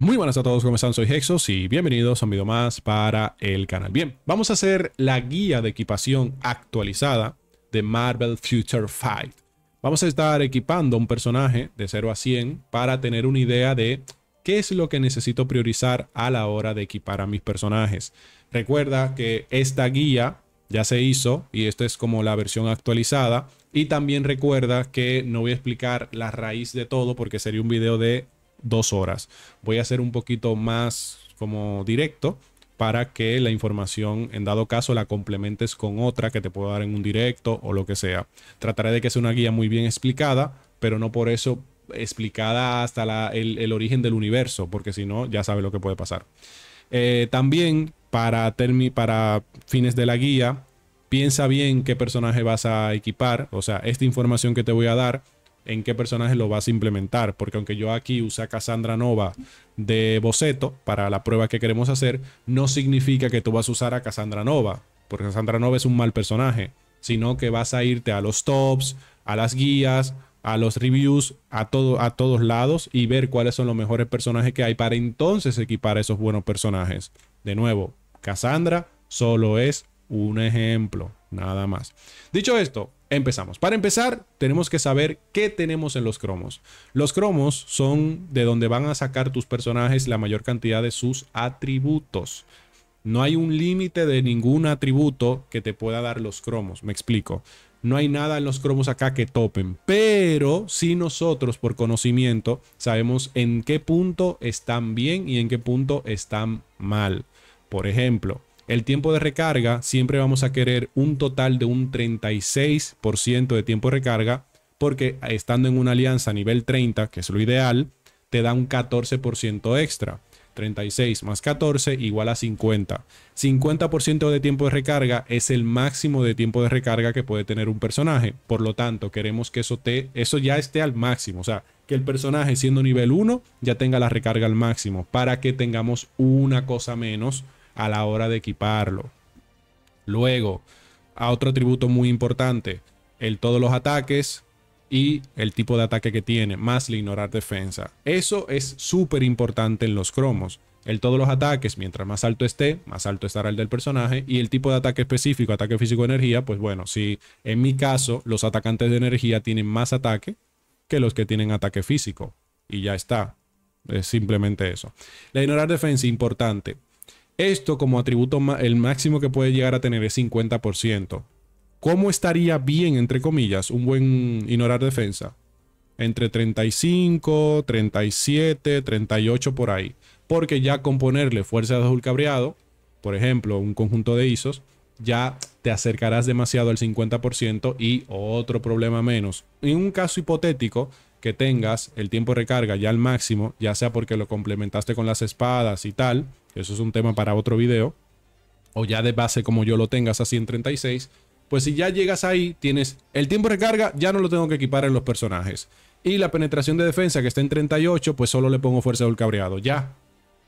Muy buenas a todos, ¿cómo están? Soy Hexos y bienvenidos a un video más para el canal. Bien, vamos a hacer la guía de equipación actualizada de Marvel Future Fight. Vamos a estar equipando un personaje de 0 a 100 para tener una idea de qué es lo que necesito priorizar a la hora de equipar a mis personajes. Recuerda que esta guía ya se hizo y esta es como la versión actualizada. Y también recuerda que no voy a explicar la raíz de todo porque sería un video de dos horas. Voy a hacer un poquito más como directo para que la información, en dado caso, la complementes con otra que te puedo dar en un directo o lo que sea. Trataré de que sea una guía muy bien explicada, pero no por eso explicada hasta el, origen del universo, porque si no, ya sabe lo que puede pasar. Eh, también, para, para fines de la guía, piensa bien qué personaje vas a equipar, o sea, esta información que te voy a dar en qué personaje lo vas a implementar. Porque aunque yo aquí use a Cassandra Nova de boceto para la prueba que queremos hacer, no significa que tú vas a usar a Cassandra Nova, porque Cassandra Nova es un mal personaje, sino que vas a irte a los tops, a las guías, a los reviews, a, todo, a todos lados y ver cuáles son los mejores personajes que hay para entonces equipar a esos buenos personajes. De nuevo, Cassandra solo es un ejemplo, nada más. Dicho esto, Empezamos. Para empezar, tenemos que saber qué tenemos en los cromos. Los cromos son de donde van a sacar tus personajes la mayor cantidad de sus atributos. No hay un límite de ningún atributo que te pueda dar los cromos. Me explico. No hay nada en los cromos acá que topen. Pero si nosotros por conocimiento sabemos en qué punto están bien y en qué punto están mal. Por ejemplo, el tiempo de recarga, siempre vamos a querer un total de un 36% de tiempo de recarga, porque estando en una alianza a nivel 30, que es lo ideal, te da un 14% extra. 36 más 14 igual a 50. 50% de tiempo de recarga es el máximo de tiempo de recarga que puede tener un personaje. Por lo tanto, queremos que eso, te, eso ya esté al máximo. O sea, que el personaje siendo nivel 1 ya tenga la recarga al máximo para que tengamos una cosa menos a la hora de equiparlo. Luego, a otro atributo muy importante, el todos los ataques y el tipo de ataque que tiene, más la ignorar defensa. Eso es súper importante en los cromos. El todos los ataques, mientras más alto esté, más alto estará el del personaje. Y el tipo de ataque específico, ataque físico energía, pues bueno, si en mi caso los atacantes de energía tienen más ataque que los que tienen ataque físico. Y ya está. Es simplemente eso. La ignorar defensa, importante. Esto como atributo el máximo que puede llegar a tener es 50%. ¿Cómo estaría bien, entre comillas, un buen ignorar defensa? Entre 35, 37, 38 por ahí. Porque ya con ponerle fuerza de azul cabreado, por ejemplo, un conjunto de ISOs, ya te acercarás demasiado al 50% y otro problema menos. En un caso hipotético que tengas el tiempo de recarga ya al máximo, ya sea porque lo complementaste con las espadas y tal, eso es un tema para otro video, o ya de base como yo lo tengas así en 36, pues si ya llegas ahí, tienes el tiempo de recarga, ya no lo tengo que equipar en los personajes. Y la penetración de defensa que está en 38, pues solo le pongo fuerza del cabreado, ya.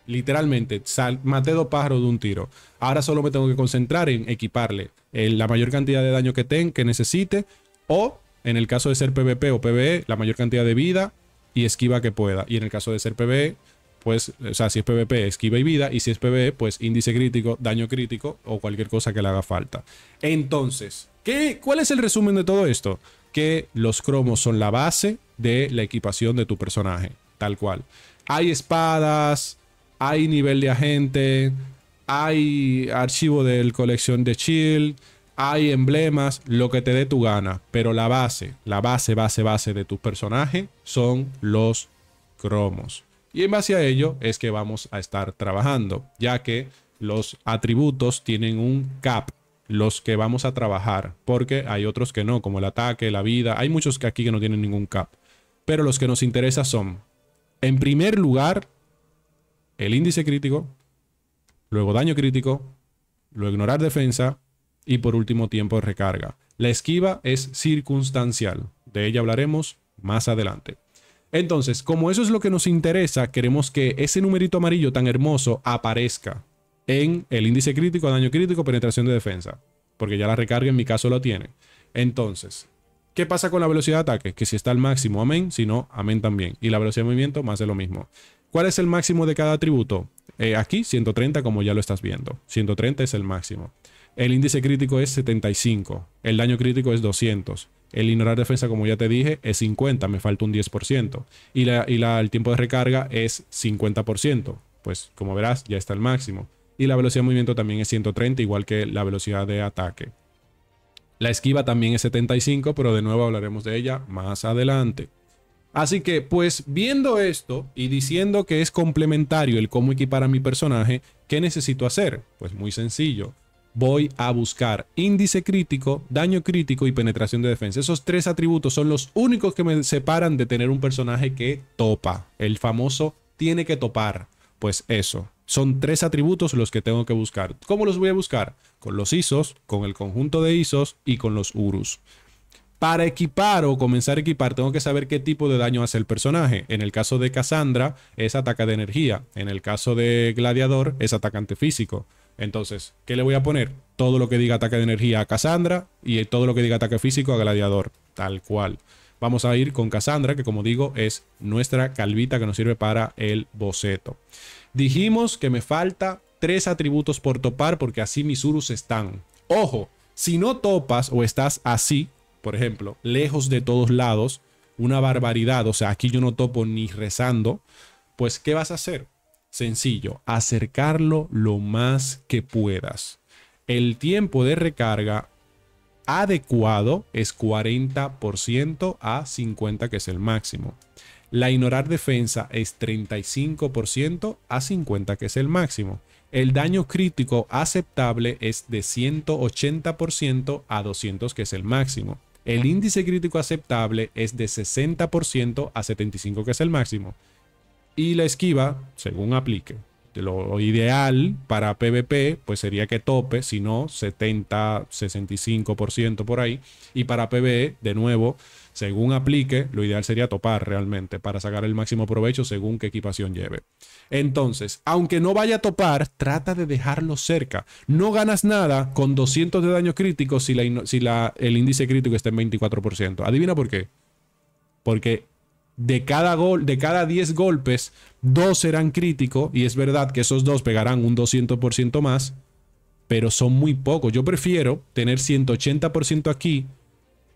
Literalmente, sal, maté dos pájaros de un tiro. Ahora solo me tengo que concentrar en equiparle eh, la mayor cantidad de daño que, tenga. que necesite o en el caso de ser PvP o PvE, la mayor cantidad de vida y esquiva que pueda. Y en el caso de ser PvE, pues, o sea, si es PvP, esquiva y vida. Y si es PvE, pues índice crítico, daño crítico o cualquier cosa que le haga falta. Entonces, ¿qué, ¿cuál es el resumen de todo esto? Que los cromos son la base de la equipación de tu personaje, tal cual. Hay espadas, hay nivel de agente, hay archivo de colección de shield hay emblemas, lo que te dé tu gana, pero la base, la base, base, base de tu personaje son los cromos. Y en base a ello es que vamos a estar trabajando, ya que los atributos tienen un cap, los que vamos a trabajar, porque hay otros que no, como el ataque, la vida, hay muchos que aquí que no tienen ningún cap, pero los que nos interesa son, en primer lugar, el índice crítico, luego daño crítico, luego ignorar defensa, y por último tiempo de recarga. La esquiva es circunstancial, de ella hablaremos más adelante. Entonces, como eso es lo que nos interesa, queremos que ese numerito amarillo tan hermoso aparezca en el índice crítico, daño crítico, penetración de defensa, porque ya la recarga en mi caso lo tiene. Entonces, ¿Qué pasa con la velocidad de ataque? Que si está al máximo, amén. Si no, amén también. Y la velocidad de movimiento, más de lo mismo. ¿Cuál es el máximo de cada atributo? Eh, aquí, 130, como ya lo estás viendo. 130 es el máximo. El índice crítico es 75. El daño crítico es 200. El ignorar defensa, como ya te dije, es 50. Me falta un 10%. Y, la, el tiempo de recarga es 50%. Pues como verás, ya está el máximo. Y la velocidad de movimiento también es 130, igual que la velocidad de ataque. La esquiva también es 75, pero de nuevo hablaremos de ella más adelante. Así que, pues viendo esto y diciendo que es complementario el cómo equipar a mi personaje, ¿qué necesito hacer? Pues muy sencillo voy a buscar índice crítico, daño crítico y penetración de defensa. Esos tres atributos son los únicos que me separan de tener un personaje que topa. El famoso tiene que topar. Pues eso. Son tres atributos los que tengo que buscar. ¿Cómo los voy a buscar? Con los ISOs, con el conjunto de ISOs y con los URUs. Para equipar o comenzar a equipar, tengo que saber qué tipo de daño hace el personaje. En el caso de Cassandra, es ataque de energía. En el caso de Gladiador, es atacante físico. Entonces, ¿qué le voy a poner? Todo lo que diga ataque de energía a Cassandra y todo lo que diga ataque físico a Gladiador, tal cual. Vamos a ir con Cassandra, que como digo es nuestra calvita que nos sirve para el boceto. Dijimos que me falta tres atributos por topar porque así mis Urus están. Ojo, si no topas o estás así, por ejemplo, lejos de todos lados, una barbaridad, o sea, aquí yo no topo ni rezando, pues ¿qué vas a hacer? Sencillo, acercarlo lo más que puedas. El tiempo de recarga adecuado es 40% a 50% que es el máximo. La ignorar defensa es 35% a 50% que es el máximo. El daño crítico aceptable es de 180% a 200 que es el máximo. El índice crítico aceptable es de 60% a 75 que es el máximo y la esquiva según aplique. Lo ideal para PvP pues sería que tope, si no 70, 65% por ahí. Y para PvE, de nuevo, según aplique, lo ideal sería topar realmente para sacar el máximo provecho según qué equipación lleve. Entonces, aunque no vaya a topar, trata de dejarlo cerca. No ganas nada con 200 de daño crítico si, la, si la, el índice crítico está en 24%. Adivina por qué. Porque de cada gol, de cada 10 golpes, dos serán críticos. Y es verdad que esos dos pegarán un 200% más, pero son muy pocos. Yo prefiero tener 180% aquí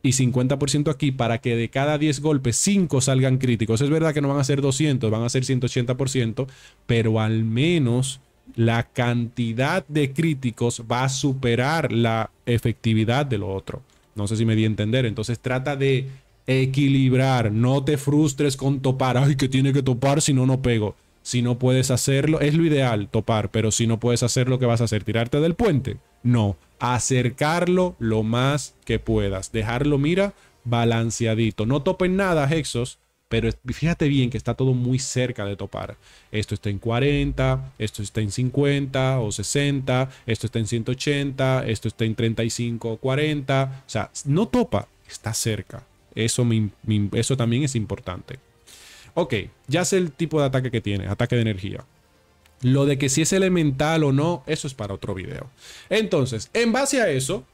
y 50% aquí para que de cada 10 golpes, 5 salgan críticos. Es verdad que no van a ser 200, van a ser 180%, pero al menos la cantidad de críticos va a superar la efectividad de lo otro. No sé si me di a entender. Entonces trata de equilibrar, no te frustres con topar, ay, que tiene que topar si no, no pego. Si no puedes hacerlo, es lo ideal topar, pero si no puedes hacerlo, que vas a hacer? ¿Tirarte del puente? No, acercarlo lo más que puedas, dejarlo, mira, balanceadito. No tope nada, Hexos, pero fíjate bien que está todo muy cerca de topar. Esto está en 40, esto está en 50 o 60, esto está en 180, esto está en 35 o 40. O sea, no topa, está cerca. Eso, eso también es importante. Ok, ya sé el tipo de ataque que tiene, ataque de energía. Lo de que si es elemental o no, eso es para otro video. Entonces, en base a eso,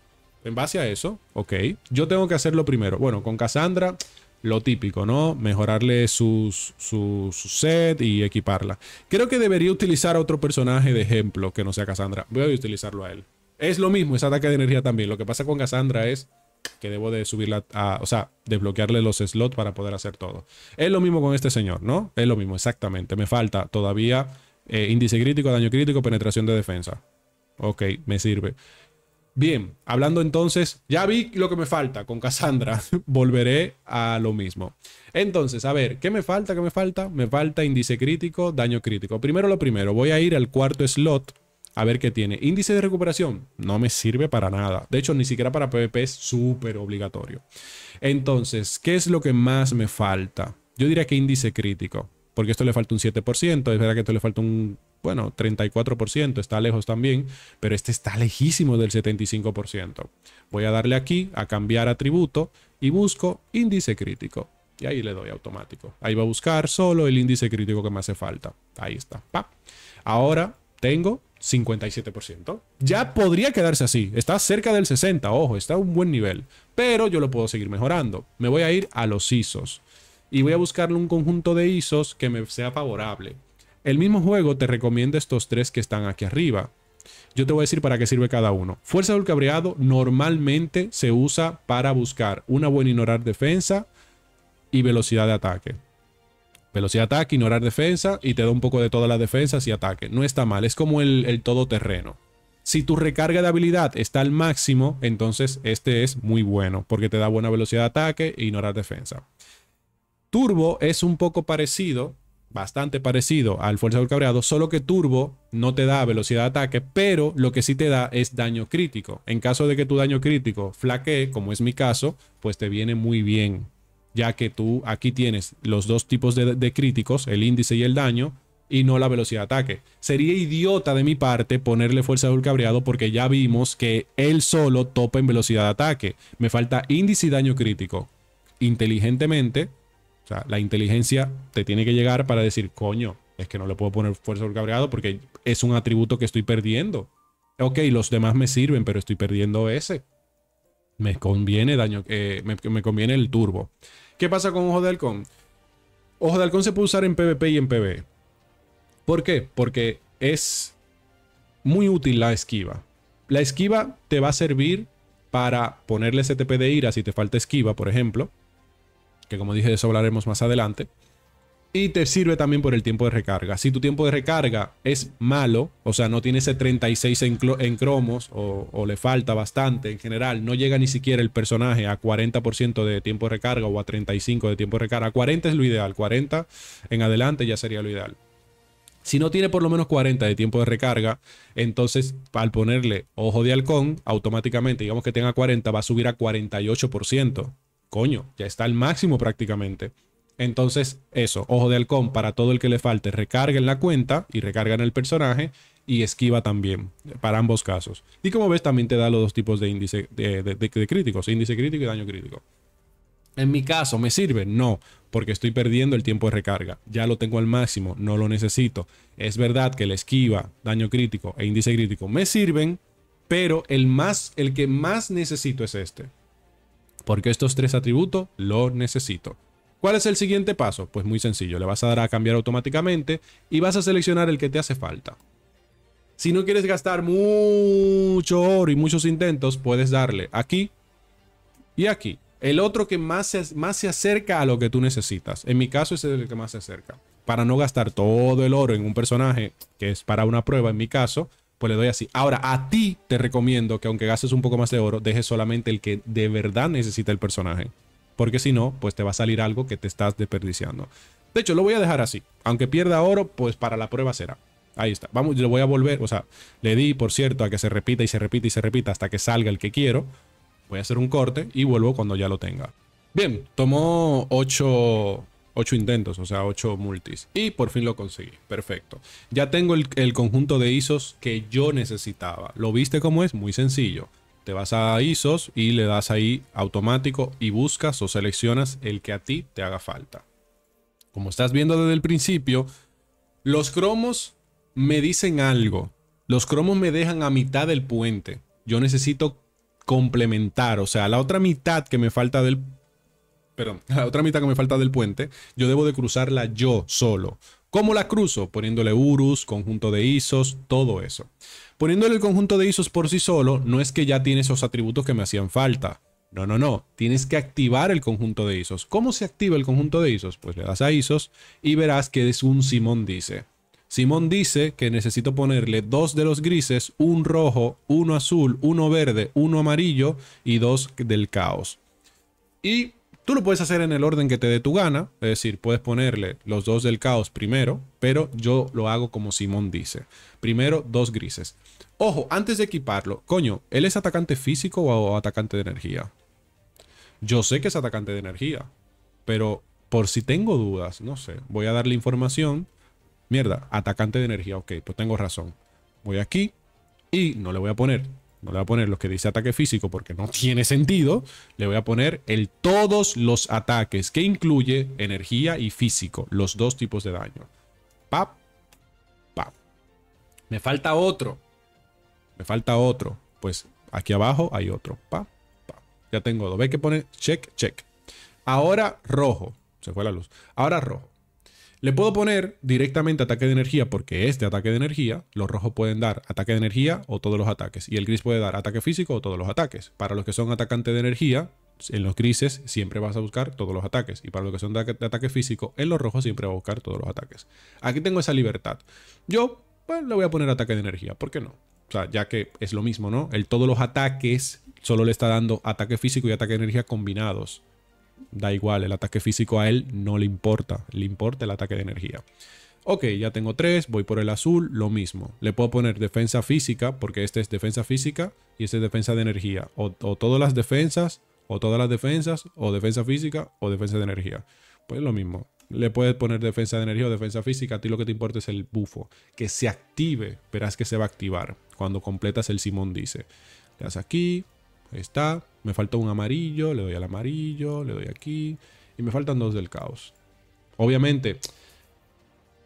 en base a eso, ok, yo tengo que hacerlo primero. Bueno, con Cassandra, lo típico, ¿no? Mejorarle sus su, set y equiparla. Creo que debería utilizar a otro personaje de ejemplo que no sea Cassandra. Voy a utilizarlo a él. Es lo mismo, es ataque de energía también. Lo que pasa con Cassandra es que debo de subirla a, o sea, desbloquearle los slots para poder hacer todo. Es lo mismo con este señor, ¿no? Es lo mismo, exactamente. Me falta todavía eh, índice crítico, daño crítico, penetración de defensa. Ok, me sirve. Bien, hablando entonces, ya vi lo que me falta con Cassandra. Volveré a lo mismo. Entonces, a ver, ¿qué me falta? ¿Qué me falta? Me falta índice crítico, daño crítico. Primero lo primero, voy a ir al cuarto slot a ver qué tiene. Índice de recuperación. No me sirve para nada. De hecho, ni siquiera para PvP es súper obligatorio. Entonces, ¿qué es lo que más me falta? Yo diría que índice crítico. Porque esto le falta un 7%. Es verdad que esto le falta un, bueno, 34%. Está lejos también. Pero este está lejísimo del 75%. Voy a darle aquí a cambiar atributo. Y busco índice crítico. Y ahí le doy automático. Ahí va a buscar solo el índice crítico que me hace falta. Ahí está. Ahora tengo 57%. Ya podría quedarse así. Está cerca del 60%, ojo, está a un buen nivel. Pero yo lo puedo seguir mejorando. Me voy a ir a los ISOs. Y voy a buscarle un conjunto de ISOs que me sea favorable. El mismo juego te recomienda estos tres que están aquí arriba. Yo te voy a decir para qué sirve cada uno. Fuerza del cabreado normalmente se usa para buscar una buena ignorar defensa y velocidad de ataque. Velocidad ataque, ignorar defensa y te da un poco de todas las defensas y ataque. No está mal, es como el, el todoterreno. Si tu recarga de habilidad está al máximo, entonces este es muy bueno porque te da buena velocidad de ataque e ignorar defensa. Turbo es un poco parecido, bastante parecido al Fuerza del Cabreado, solo que Turbo no te da velocidad de ataque, pero lo que sí te da es daño crítico. En caso de que tu daño crítico flaquee, como es mi caso, pues te viene muy bien ya que tú aquí tienes los dos tipos de, críticos, el índice y el daño, y no la velocidad de ataque. Sería idiota de mi parte ponerle fuerza de cabreado porque ya vimos que él solo topa en velocidad de ataque. Me falta índice y daño crítico. Inteligentemente, o sea, la inteligencia te tiene que llegar para decir, coño, es que no le puedo poner fuerza de cabreado porque es un atributo que estoy perdiendo. Ok, los demás me sirven, pero estoy perdiendo ese me conviene daño, que eh, me, conviene el turbo. ¿Qué pasa con Ojo de Halcón? Ojo de Halcón se puede usar en PvP y en PvE. ¿Por qué? Porque es muy útil la esquiva. La esquiva te va a servir para ponerle STP de ira si te falta esquiva, por ejemplo. Que como dije, de eso hablaremos más adelante. Y te sirve también por el tiempo de recarga. Si tu tiempo de recarga es malo, o sea, no tiene ese 36 en, cromos o, le falta bastante en general, no llega ni siquiera el personaje a 40% de tiempo de recarga o a 35% de tiempo de recarga. 40 es lo ideal, 40 en adelante ya sería lo ideal. Si no tiene por lo menos 40 de tiempo de recarga, entonces al ponerle ojo de halcón, automáticamente, digamos que tenga 40, va a subir a 48%. Coño, ya está al máximo prácticamente. Entonces, eso, ojo de halcón para todo el que le falte, recarga en la cuenta y recarga en el personaje y esquiva también, para ambos casos. Y como ves, también te da los dos tipos de índice de, críticos, índice crítico y daño crítico. En mi caso, ¿me sirve? No, porque estoy perdiendo el tiempo de recarga. Ya lo tengo al máximo, no lo necesito. Es verdad que el esquiva, daño crítico e índice crítico me sirven, pero el, más, el que más necesito es este. Porque estos tres atributos lo necesito. ¿Cuál es el siguiente paso? Pues muy sencillo, le vas a dar a cambiar automáticamente y vas a seleccionar el que te hace falta. Si no quieres gastar mucho oro y muchos intentos, puedes darle aquí y aquí. El otro que más se, más se acerca a lo que tú necesitas. En mi caso ese es el que más se acerca. Para no gastar todo el oro en un personaje, que es para una prueba en mi caso, pues le doy así. Ahora, a ti te recomiendo que aunque gastes un poco más de oro, dejes solamente el que de verdad necesita el personaje porque si no, pues te va a salir algo que te estás desperdiciando. De hecho, lo voy a dejar así. Aunque pierda oro, pues para la prueba será. Ahí está. Vamos, yo voy a volver. O sea, le di, por cierto, a que se repita y se repita y se repita hasta que salga el que quiero. Voy a hacer un corte y vuelvo cuando ya lo tenga. Bien, tomó 8, intentos, o sea, 8 multis. Y por fin lo conseguí. Perfecto. Ya tengo el, el conjunto de ISOs que yo necesitaba. ¿Lo viste cómo es? Muy sencillo vas a ISOs y le das ahí automático y buscas o seleccionas el que a ti te haga falta. Como estás viendo desde el principio, los cromos me dicen algo. Los cromos me dejan a mitad del puente. Yo necesito complementar, o sea, la otra mitad que me falta del perdón, la otra mitad que me falta del puente, yo debo de cruzarla yo solo. ¿Cómo la cruzo? Poniéndole URUS, conjunto de ISOs, todo eso. Poniéndole el conjunto de ISOs por sí solo, no es que ya tiene esos atributos que me hacían falta. No, no, no. Tienes que activar el conjunto de ISOs. ¿Cómo se activa el conjunto de ISOs? Pues le das a ISOs y verás que es un Simón dice. Simón dice que necesito ponerle dos de los grises, un rojo, uno azul, uno verde, uno amarillo y dos del caos. Y Tú lo puedes hacer en el orden que te dé tu gana, es decir, puedes ponerle los dos del caos primero, pero yo lo hago como Simón dice. Primero, dos grises. Ojo, antes de equiparlo, coño, ¿él es atacante físico o atacante de energía? Yo sé que es atacante de energía, pero por si tengo dudas, no sé, voy a darle información. Mierda, atacante de energía, ok, pues tengo razón. Voy aquí y no le voy a poner no le voy a poner los que dice ataque físico porque no tiene sentido. Le voy a poner el todos los ataques, que incluye energía y físico, los dos tipos de daño. Pap, pap. Me falta otro. Me falta otro. Pues aquí abajo hay otro. Pap, pa. Ya tengo dos. Ve que pone check, check. Ahora rojo. Se fue la luz. Ahora rojo. Le puedo poner directamente ataque de energía porque este ataque de energía, los rojos pueden dar ataque de energía o todos los ataques. Y el gris puede dar ataque físico o todos los ataques. Para los que son atacantes de energía, en los grises siempre vas a buscar todos los ataques. Y para los que son de ataque físico, en los rojos siempre vas a buscar todos los ataques. Aquí tengo esa libertad. Yo pues, le voy a poner ataque de energía, ¿por qué no? O sea, ya que es lo mismo, ¿no? El todos los ataques solo le está dando ataque físico y ataque de energía combinados. Da igual, el ataque físico a él no le importa, le importa el ataque de energía. Ok, ya tengo tres, voy por el azul, lo mismo. Le puedo poner defensa física, porque este es defensa física y este es defensa de energía. O, todas las defensas, o todas las defensas, o defensa física, o defensa de energía. Pues lo mismo, le puedes poner defensa de energía o defensa física. A ti lo que te importa es el bufo. Que se active. Verás que se va a activar cuando completas el Simón dice. Le das aquí. Ahí está. Me falta un amarillo, le doy al amarillo, le doy aquí. Y me faltan dos del caos. Obviamente,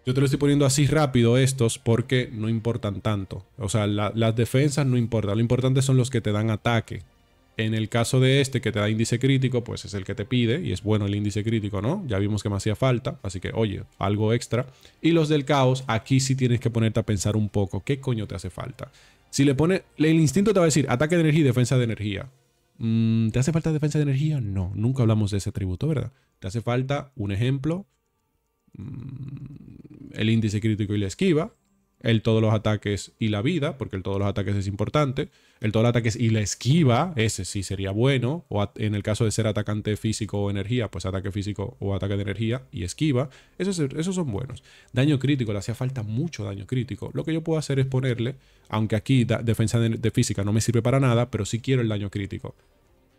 yo te lo estoy poniendo así rápido estos porque no importan tanto. O sea, las defensas no importan. Lo importante son los que te dan ataque. En el caso de este que te da índice crítico, pues es el que te pide y es bueno el índice crítico, ¿no? Ya vimos que me hacía falta, así que oye, algo extra. Y los del caos, aquí sí tienes que ponerte a pensar un poco, ¿qué coño te hace falta? Si le pone, el instinto te va a decir ataque de energía y defensa de energía. Mm, ¿Te hace falta defensa de energía? No, nunca hablamos de ese atributo, ¿verdad? Te hace falta un ejemplo, mm, el índice crítico y la esquiva, el todos los ataques y la vida, porque el todos los ataques es importante, el todos los ataques y la esquiva, ese sí sería bueno, o en el caso de ser atacante físico o energía, pues ataque físico o ataque de energía y esquiva, esos, esos son buenos. Daño crítico, le hacía falta mucho daño crítico, lo que yo puedo hacer es ponerle, aunque aquí defensa de, física no me sirve para nada, pero sí quiero el daño crítico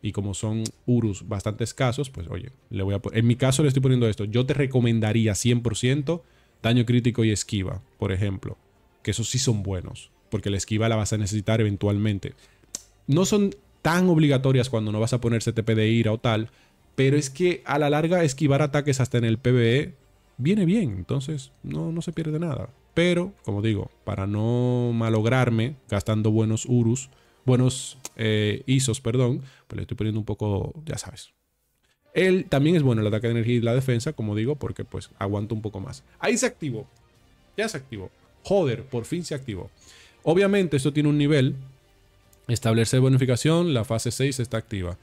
y como son Urus bastante escasos, pues oye, le voy a en mi caso le estoy poniendo esto. Yo te recomendaría 100% daño crítico y esquiva, por ejemplo que esos sí son buenos, porque la esquiva la vas a necesitar eventualmente. No son tan obligatorias cuando no vas a poner CTP de ira o tal, pero es que a la larga esquivar ataques hasta en el PvE viene bien, entonces no, no se pierde nada. Pero, como digo, para no malograrme gastando buenos Urus, buenos eh, ISOs, perdón, pues le estoy poniendo un poco, ya sabes. Él también es bueno el ataque de energía y la defensa, como digo, porque pues aguanta un poco más. Ahí se activó. Ya se activó. Joder, por fin se activó. Obviamente esto tiene un nivel. Establecer bonificación, la fase 6 está activa.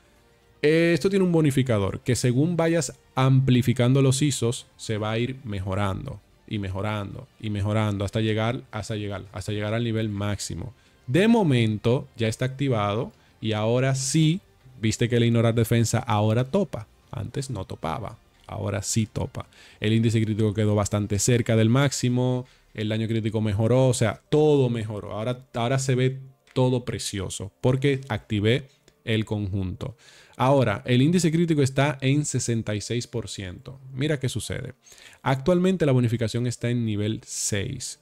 Esto tiene un bonificador que según vayas amplificando los ISOs, se va a ir mejorando y mejorando y mejorando hasta llegar, hasta llegar, hasta llegar al nivel máximo. De momento ya está activado y ahora sí, viste que el ignorar defensa ahora topa. Antes no topaba, ahora sí topa. El índice crítico quedó bastante cerca del máximo el daño crítico mejoró, o sea, todo mejoró. Ahora, ahora se ve todo precioso porque activé el conjunto. Ahora, el índice crítico está en 66%. Mira qué sucede. Actualmente la bonificación está en nivel 6.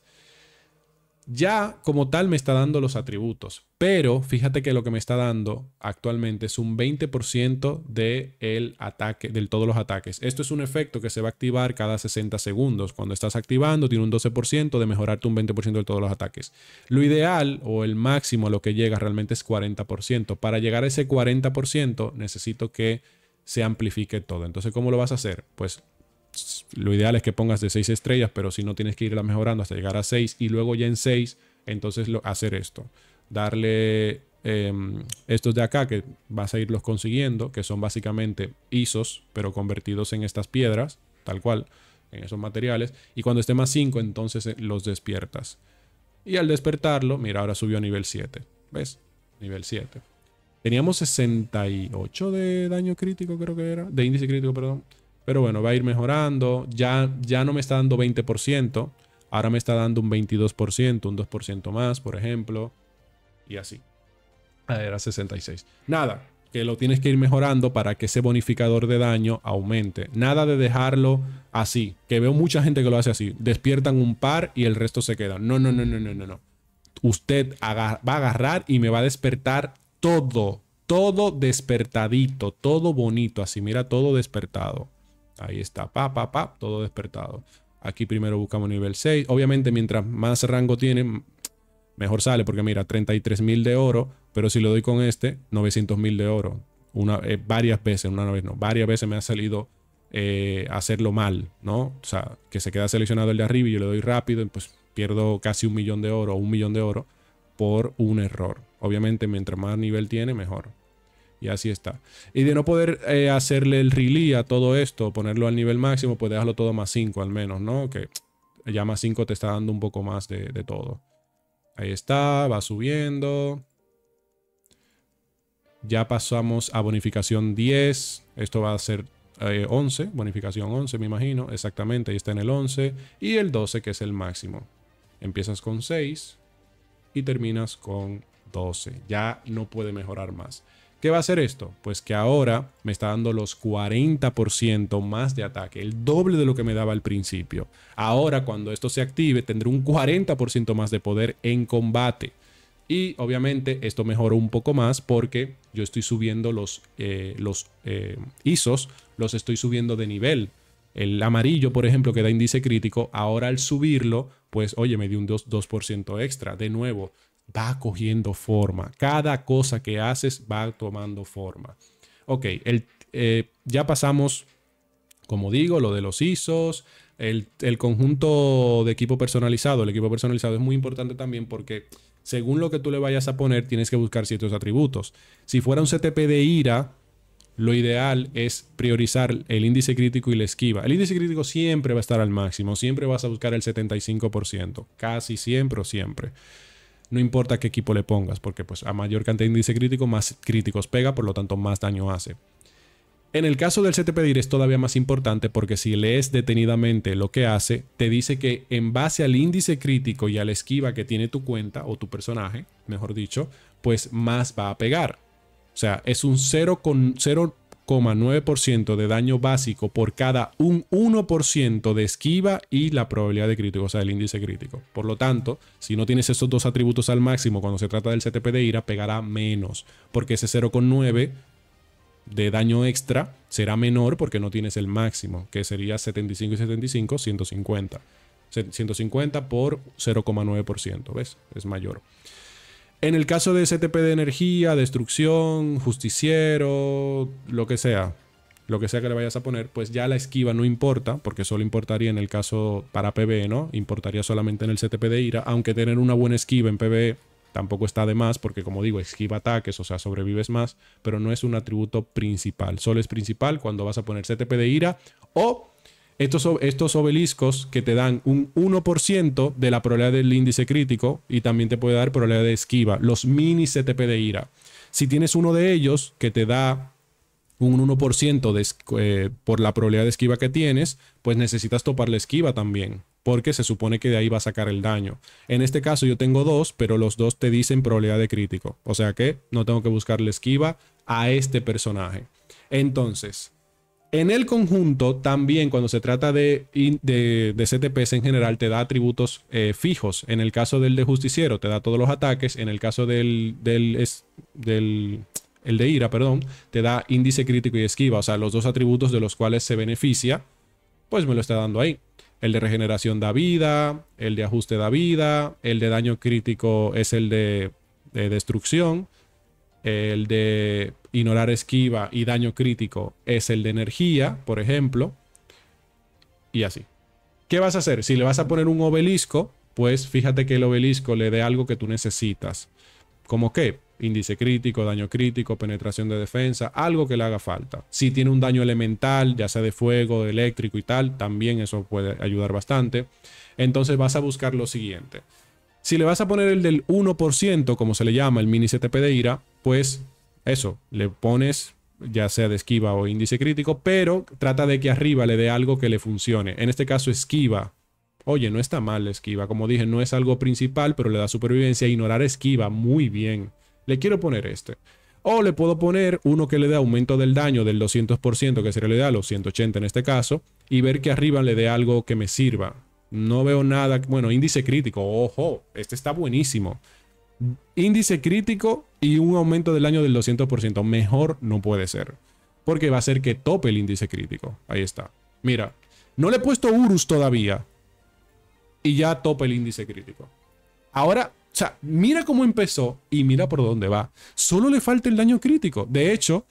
Ya como tal me está dando los atributos, pero fíjate que lo que me está dando actualmente es un 20% de el ataque, de todos los ataques. Esto es un efecto que se va a activar cada 60 segundos. Cuando estás activando, tiene un 12% de mejorarte un 20% de todos los ataques. Lo ideal o el máximo a lo que llega realmente es 40%. Para llegar a ese 40% necesito que se amplifique todo. Entonces, ¿cómo lo vas a hacer? Pues lo ideal es que pongas de 6 estrellas, pero si no tienes que irla mejorando hasta llegar a 6 y luego ya en 6, entonces lo, hacer esto darle em, estos de acá que vas a irlos consiguiendo, que son básicamente ISOs, pero convertidos en estas piedras, tal cual, en esos materiales. Y cuando esté más 5, entonces eh, los despiertas. Y al despertarlo, mira, ahora subió a nivel 7. ¿Ves? Nivel 7. Teníamos 68 de daño crítico, creo que era. De índice crítico, perdón. Pero bueno, va a ir mejorando. Ya, ya no me está dando 20%. Ahora me está dando un 22%, un 2% más, por ejemplo y así. ver, ah, era 66. Nada, que lo tienes que ir mejorando para que ese bonificador de daño aumente. Nada de dejarlo así, que veo mucha gente que lo hace así. Despiertan un par y el resto se queda. No, no, no, no, no, no, Usted va a agarrar y me va a despertar todo, todo despertadito, todo bonito, así mira, todo despertado. Ahí está, pa, pa, pa, todo despertado. Aquí primero buscamos nivel 6. Obviamente, mientras más rango tiene mejor sale, porque mira, 33.000 mil de oro, pero si lo doy con este, 900 mil de oro. Una, eh, varias veces, una vez no, varias veces me ha salido eh, hacerlo mal, ¿no? O sea, que se queda seleccionado el de arriba y yo le doy rápido, y pues pierdo casi un millón de oro o un millón de oro por un error. Obviamente, mientras más nivel tiene, mejor. Y así está. Y de no poder eh, hacerle el release a todo esto, ponerlo al nivel máximo, pues dejarlo todo más 5 al menos, ¿no? Que ya más 5 te está dando un poco más de, de todo. Ahí está, va subiendo. Ya pasamos a bonificación 10. Esto va a ser 11, eh, bonificación 11 me imagino, exactamente, ahí está en el 11. Y el 12 que es el máximo. Empiezas con 6 y terminas con 12. Ya no puede mejorar más. ¿Qué va a hacer esto? Pues que ahora me está dando los 40% más de ataque, el doble de lo que me daba al principio. Ahora cuando esto se active tendré un 40% más de poder en combate. Y obviamente esto mejoró un poco más porque yo estoy subiendo los, eh, los eh, ISOs, los estoy subiendo de nivel. El amarillo, por ejemplo, que da índice crítico, ahora al subirlo, pues oye, me dio un 2 extra. De nuevo, va cogiendo forma. Cada cosa que haces va tomando forma. Ok, el, eh, ya pasamos, como digo, lo de los ISOs, el, el, conjunto de equipo personalizado. El equipo personalizado es muy importante también porque según lo que tú le vayas a poner, tienes que buscar ciertos atributos. Si fuera un CTP de ira, lo ideal es priorizar el índice crítico y la esquiva. El índice crítico siempre va a estar al máximo, siempre vas a buscar el 75%, casi siempre o siempre no importa qué equipo le pongas, porque pues a mayor cantidad de índice crítico, más críticos pega, por lo tanto más daño hace. En el caso del CTP es todavía más importante porque si lees detenidamente lo que hace, te dice que en base al índice crítico y a la esquiva que tiene tu cuenta o tu personaje, mejor dicho, pues más va a pegar. O sea, es un 0,0 0,9% de daño básico por cada un 1% de esquiva y la probabilidad de crítico, o sea, el índice crítico. Por lo tanto, si no tienes estos dos atributos al máximo cuando se trata del CTP de ira, pegará menos, porque ese 0,9 de daño extra será menor porque no tienes el máximo, que sería 75 y 75, 150. 150 por 0,9%, ¿ves? Es mayor. En el caso de CTP de energía, destrucción, justiciero, lo que sea, lo que sea que le vayas a poner, pues ya la esquiva no importa, porque solo importaría en el caso para PvE, ¿no? Importaría solamente en el CTP de ira, aunque tener una buena esquiva en PvE tampoco está de más, porque como digo, esquiva ataques, o sea, sobrevives más, pero no es un atributo principal. Solo es principal cuando vas a poner CTP de ira o estos, obeliscos que te dan un 1% de la probabilidad del índice crítico y también te puede dar probabilidad de esquiva, los mini CTP de ira. Si tienes uno de ellos que te da un 1% eh, por la probabilidad de esquiva que tienes, pues necesitas topar la esquiva también, porque se supone que de ahí va a sacar el daño. En este caso yo tengo dos, pero los dos te dicen probabilidad de crítico, o sea que no tengo que buscar la esquiva a este personaje. Entonces, en el conjunto, también cuando se trata de, de, CTPs en general, te da atributos eh, fijos. En el caso del de justiciero, te da todos los ataques. En el caso del, el de ira, perdón, te da índice crítico y esquiva. O sea, los dos atributos de los cuales se beneficia, pues me lo está dando ahí. El de regeneración da vida, el de ajuste da vida, el de daño crítico es el de, de destrucción. El de ignorar esquiva y daño crítico es el de energía, por ejemplo. Y así. ¿Qué vas a hacer? Si le vas a poner un obelisco, pues fíjate que el obelisco le dé algo que tú necesitas. ¿Como qué? Índice crítico, daño crítico, penetración de defensa, algo que le haga falta. Si tiene un daño elemental, ya sea de fuego, eléctrico y tal, también eso puede ayudar bastante. Entonces vas a buscar lo siguiente. Si le vas a poner el del 1%, como se le llama, el mini CTP de ira, pues eso, le pones ya sea de esquiva o índice crítico, pero trata de que arriba le dé algo que le funcione. En este caso, esquiva. Oye, no está mal esquiva. Como dije, no es algo principal, pero le da supervivencia. Ignorar esquiva, muy bien. Le quiero poner este. O le puedo poner uno que le dé aumento del daño del 200%, que sería le da los 180 en este caso, y ver que arriba le dé algo que me sirva. No veo nada. Bueno, índice crítico, ojo, este está buenísimo índice crítico y un aumento del año del 200%. Mejor no puede ser. Porque va a ser que tope el índice crítico. Ahí está. Mira, no le he puesto Urus todavía. Y ya tope el índice crítico. Ahora, o sea, mira cómo empezó y mira por dónde va. Solo le falta el daño crítico. De hecho,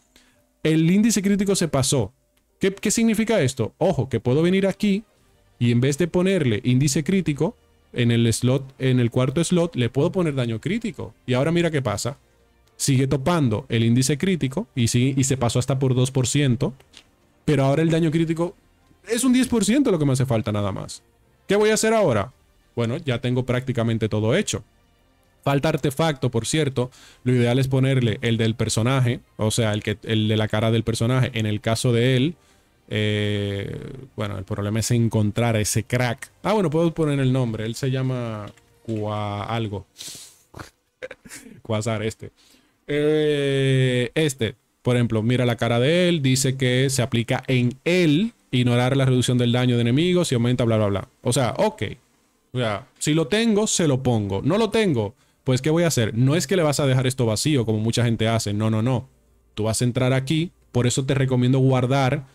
el índice crítico se pasó. qué significa esto? Ojo, que puedo venir aquí y en vez de ponerle índice crítico, en el slot, en el cuarto slot, le puedo poner daño crítico. Y ahora mira qué pasa. Sigue topando el índice crítico y, sí y se pasó hasta por 2%. Pero ahora el daño crítico es un 10% lo que me hace falta nada más. ¿Qué voy a hacer ahora? Bueno, ya tengo prácticamente todo hecho. Falta artefacto, por cierto. Lo ideal es ponerle el del personaje, o sea, el, que, el de la cara del personaje en el caso de él. Eh, bueno, el problema es encontrar a ese crack. Ah, bueno, puedo poner el nombre. Él se llama Cua algo. Quasar, este. Eh, este, por ejemplo, mira la cara de él. Dice que se aplica en él ignorar la reducción del daño de enemigos y aumenta, bla, bla, bla. O sea, ok. si lo tengo, se lo pongo. No lo tengo, pues ¿qué voy a hacer? No es que le vas a dejar esto vacío como mucha gente hace. No, no, no. Tú vas a entrar aquí. Por eso te recomiendo guardar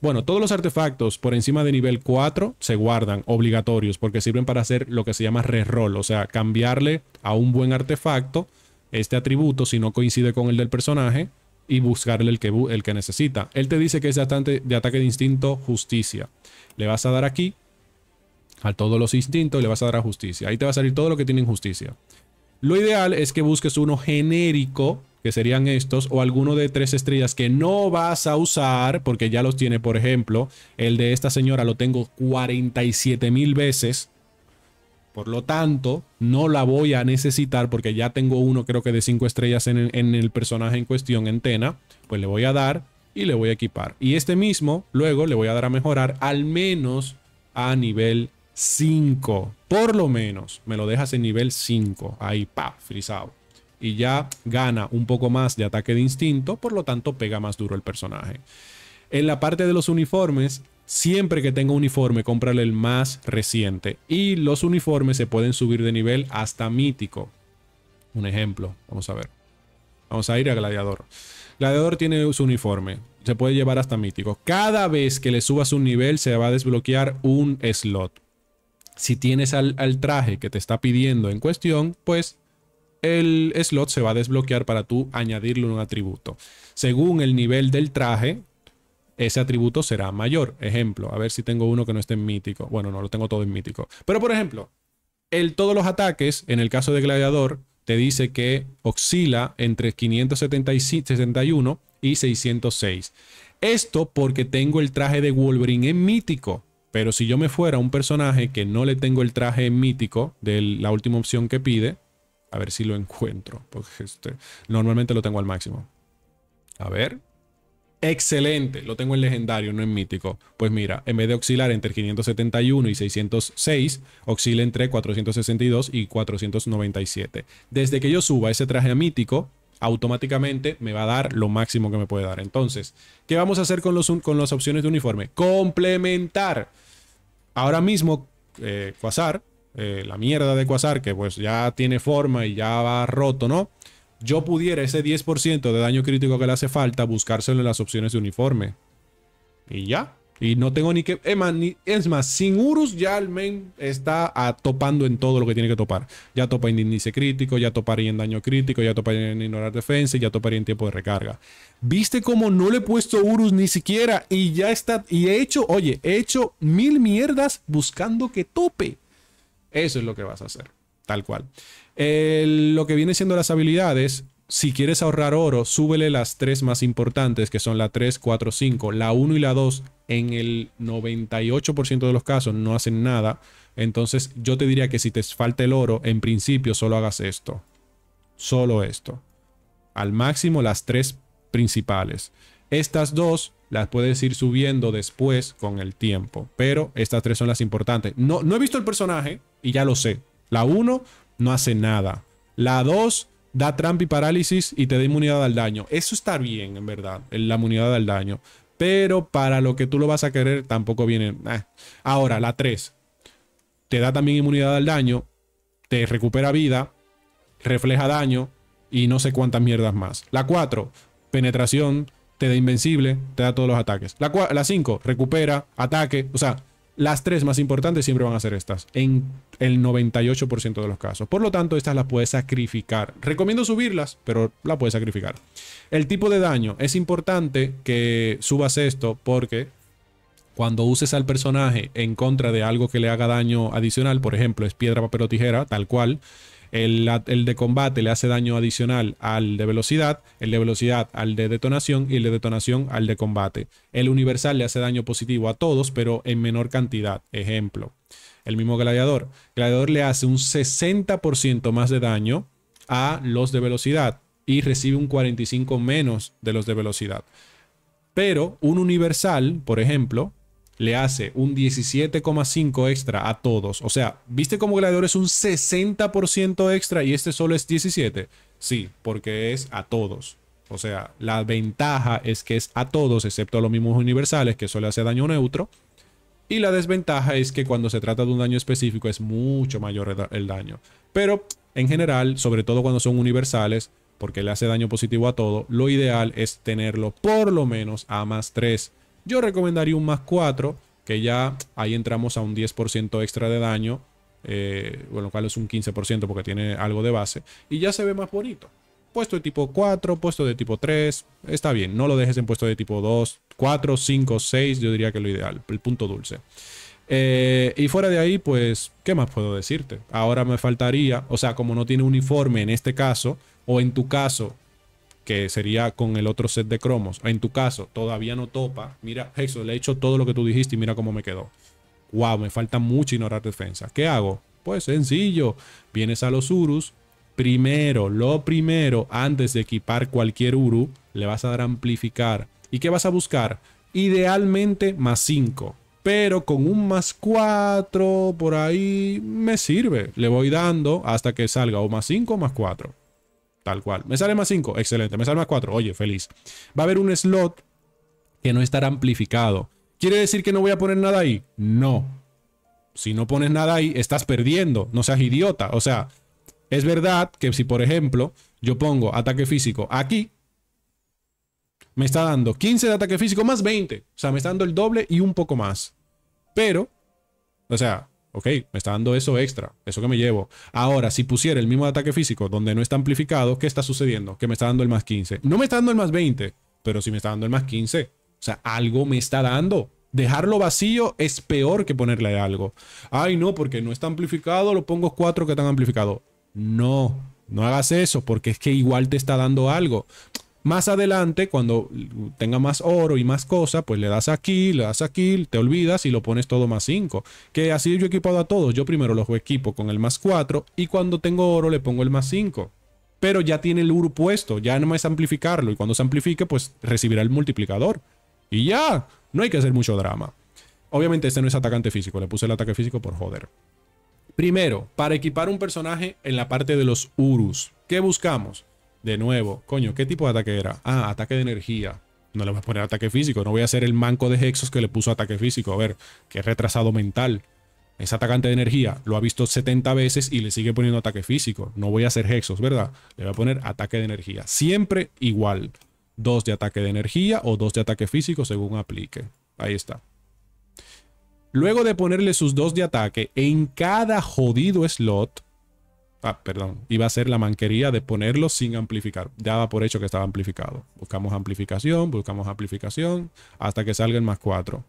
bueno, todos los artefactos por encima de nivel 4 se guardan obligatorios porque sirven para hacer lo que se llama re-roll o sea, cambiarle a un buen artefacto este atributo si no coincide con el del personaje y buscarle el que, el que necesita. Él te dice que es bastante de ataque de instinto justicia. Le vas a dar aquí a todos los instintos y le vas a dar a justicia. Ahí te va a salir todo lo que tiene justicia. Lo ideal es que busques uno genérico que serían estos, o alguno de tres estrellas que no vas a usar, porque ya los tiene, por ejemplo, el de esta señora lo tengo 47 mil veces. Por lo tanto, no la voy a necesitar porque ya tengo uno, creo que de cinco estrellas en, el personaje en cuestión, entena Pues le voy a dar y le voy a equipar. Y este mismo, luego le voy a dar a mejorar al menos a nivel 5. Por lo menos, me lo dejas en nivel 5. Ahí, pa, frisado y ya gana un poco más de ataque de instinto, por lo tanto pega más duro el personaje. En la parte de los uniformes, siempre que tenga uniforme, cómprale el más reciente. Y los uniformes se pueden subir de nivel hasta mítico. Un ejemplo, vamos a ver. Vamos a ir a Gladiador. Gladiador tiene su uniforme, se puede llevar hasta mítico. Cada vez que le subas un nivel se va a desbloquear un slot. Si tienes al, al traje que te está pidiendo en cuestión, pues el slot se va a desbloquear para tú añadirle un atributo. Según el nivel del traje, ese atributo será mayor. Ejemplo, a ver si tengo uno que no esté en mítico. Bueno, no lo tengo todo en mítico. Pero por ejemplo, el, todos los ataques, en el caso de gladiador, te dice que oscila entre 61 y 606. Esto porque tengo el traje de Wolverine en mítico. Pero si yo me fuera un personaje que no le tengo el traje mítico, de la última opción que pide, a ver si lo encuentro. Porque este, normalmente lo tengo al máximo. A ver. Excelente, lo tengo en legendario, no en mítico. Pues mira, en vez de oscilar entre 571 y 606, oscila entre 462 y 497. Desde que yo suba ese traje a mítico, automáticamente me va a dar lo máximo que me puede dar. Entonces, ¿qué vamos a hacer con, los, con las opciones de uniforme? Complementar. Ahora mismo, pasar. Eh, eh, la mierda de Quasar, que pues ya tiene forma y ya va roto, ¿no? Yo pudiera ese 10% de daño crítico que le hace falta buscárselo en las opciones de uniforme. Y ya. Y no tengo ni que... Es más, ni, es más sin Urus ya el main está topando en todo lo que tiene que topar. Ya topa en índice crítico, ya toparía en daño crítico, ya toparía en ignorar defensa, ya toparía en tiempo de recarga. ¿Viste cómo no le he puesto Urus ni siquiera? Y ya está... Y he hecho, oye, he hecho mil mierdas buscando que tope. Eso es lo que vas a hacer, tal cual. lo que viene siendo las habilidades, si quieres ahorrar oro, súbele las tres más importantes, que son la 3, 4, 5. La 1 y la 2, en el 98% de los casos, no hacen nada. Entonces, yo te diría que si te falta el oro, en principio solo hagas esto. Solo esto. Al máximo las tres principales. Estas dos las puedes ir subiendo después con el tiempo. Pero estas tres son las importantes. No, no he visto el personaje y ya lo sé. La 1 no hace nada. La 2 da tramp y parálisis y te da inmunidad al daño. Eso está bien, en verdad, la inmunidad al daño. Pero para lo que tú lo vas a querer tampoco viene... Eh. Ahora, la 3. Te da también inmunidad al daño, te recupera vida, refleja daño y no sé cuántas mierdas más. La 4. Penetración, te da invencible, te da todos los ataques. La 5, recupera, ataque. O sea, las tres más importantes siempre van a ser estas, en el 98% de los casos. Por lo tanto, estas las puedes sacrificar. Recomiendo subirlas, pero la puedes sacrificar. El tipo de daño. Es importante que subas esto porque cuando uses al personaje en contra de algo que le haga daño adicional, por ejemplo, es piedra, papel o tijera, tal cual, el, de combate le hace daño adicional al de velocidad, el de velocidad al de detonación y el de detonación al de combate. El universal le hace daño positivo a todos, pero en menor cantidad. Ejemplo, el mismo gladiador. Gladiador le hace un 60% más de daño a los de velocidad y recibe un 45 menos de los de velocidad. Pero un universal, por ejemplo, le hace un 17,5 extra a todos. O sea, ¿viste como Gladiador es un 60% extra y este solo es 17? Sí, porque es a todos. O sea, la ventaja es que es a todos, excepto a los mismos universales, que solo hace daño neutro. Y la desventaja es que cuando se trata de un daño específico es mucho mayor el daño. Pero en general, sobre todo cuando son universales, porque le hace daño positivo a todo, lo ideal es tenerlo por lo menos a más 3. Yo recomendaría un más 4, que ya ahí entramos a un 10% extra de daño, eh, bueno, lo cual es un 15% porque tiene algo de base, y ya se ve más bonito. Puesto de tipo 4, puesto de tipo 3, está bien, no lo dejes en puesto de tipo 2, 4, 5, 6, yo diría que es lo ideal, el punto dulce. Eh, y fuera de ahí, pues, ¿qué más puedo decirte? Ahora me faltaría, o sea, como no tiene uniforme en este caso, o en tu caso, que sería con el otro set de cromos. En tu caso, todavía no topa. Mira, Eso. le he hecho todo lo que tú dijiste y mira cómo me quedó. Wow, me falta mucho ignorar defensa. ¿Qué hago? Pues sencillo. Vienes a los Urus. Primero, lo primero, antes de equipar cualquier Uru, le vas a dar amplificar. ¿Y qué vas a buscar? Idealmente más 5. Pero con un más 4 por ahí me sirve. Le voy dando hasta que salga o más 5 o más 4 tal cual. Me sale más 5, excelente. Me sale más 4, oye, feliz. Va a haber un slot que no estará amplificado. ¿Quiere decir que no voy a poner nada ahí? No. Si no pones nada ahí, estás perdiendo. No seas idiota. O sea, es verdad que si, por ejemplo, yo pongo ataque físico aquí, me está dando 15 de ataque físico más 20. O sea, me está dando el doble y un poco más. Pero, o sea, Ok, me está dando eso extra, eso que me llevo. Ahora, si pusiera el mismo ataque físico donde no está amplificado, ¿qué está sucediendo? Que me está dando el más 15. No me está dando el más 20, pero sí me está dando el más 15. O sea, algo me está dando. Dejarlo vacío es peor que ponerle algo. Ay, no, porque no está amplificado, lo pongo cuatro que están amplificados. No, no hagas eso, porque es que igual te está dando algo. Más adelante, cuando tenga más oro y más cosas, pues le das aquí, le das aquí, te olvidas y lo pones todo más 5. Que así yo he equipado a todos. Yo primero los equipo con el más 4 y cuando tengo oro le pongo el más 5. Pero ya tiene el uru puesto, ya no es amplificarlo y cuando se amplifique pues recibirá el multiplicador. Y ya, no hay que hacer mucho drama. Obviamente este no es atacante físico, le puse el ataque físico por joder. Primero, para equipar un personaje en la parte de los urus, ¿qué buscamos? De nuevo, coño, ¿qué tipo de ataque era? Ah, ataque de energía. No le voy a poner ataque físico. No voy a hacer el manco de Hexos que le puso ataque físico. A ver, qué retrasado mental. Es atacante de energía. Lo ha visto 70 veces y le sigue poniendo ataque físico. No voy a hacer Hexos, ¿verdad? Le voy a poner ataque de energía. Siempre igual. Dos de ataque de energía o dos de ataque físico según aplique. Ahí está. Luego de ponerle sus dos de ataque, en cada jodido slot Ah, perdón, iba a ser la manquería de ponerlo sin amplificar. Ya va por hecho que estaba amplificado. Buscamos amplificación, buscamos amplificación, hasta que salga el más 4.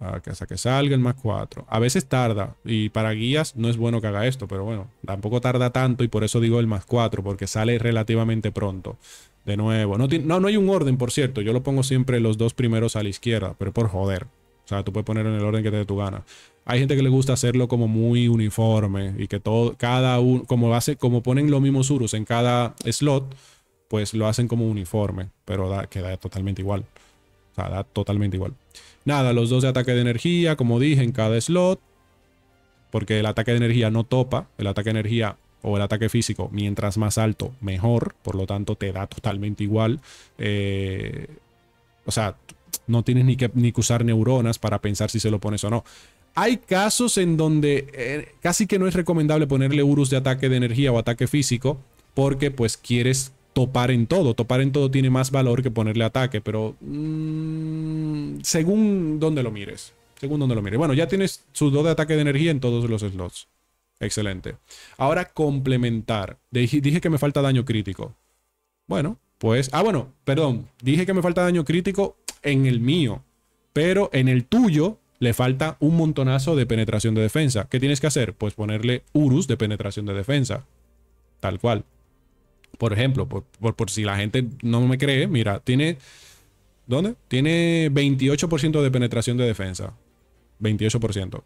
Ah, hasta que salga el más 4. A veces tarda, y para guías no es bueno que haga esto, pero bueno, tampoco tarda tanto y por eso digo el más 4, porque sale relativamente pronto. De nuevo, no, no, no hay un orden, por cierto, yo lo pongo siempre los dos primeros a la izquierda, pero por joder. O sea, tú puedes poner en el orden que te dé tu gana. Hay gente que le gusta hacerlo como muy uniforme y que todo, cada uno, como, hace, como ponen los mismos surus en cada slot, pues lo hacen como uniforme, pero da, queda totalmente igual. O sea, da totalmente igual. Nada, los dos de ataque de energía, como dije, en cada slot, porque el ataque de energía no topa, el ataque de energía o el ataque físico, mientras más alto, mejor, por lo tanto te da totalmente igual. Eh, o sea, no tienes ni que, ni que usar neuronas para pensar si se lo pones o no. Hay casos en donde eh, casi que no es recomendable ponerle urus de ataque de energía o ataque físico porque pues quieres topar en todo. Topar en todo tiene más valor que ponerle ataque, pero mm, según donde lo mires. Según donde lo mires. Bueno, ya tienes su dos de ataque de energía en todos los slots. Excelente. Ahora complementar. dije que me falta daño crítico. Bueno, pues... Ah, bueno, perdón. Dije que me falta daño crítico en el mío. Pero en el tuyo le falta un montonazo de penetración de defensa. ¿Qué tienes que hacer? Pues ponerle Urus de penetración de defensa. Tal cual. Por ejemplo, por, por, si la gente no me cree, mira, tiene... ¿Dónde? Tiene 28% de penetración de defensa. 28%.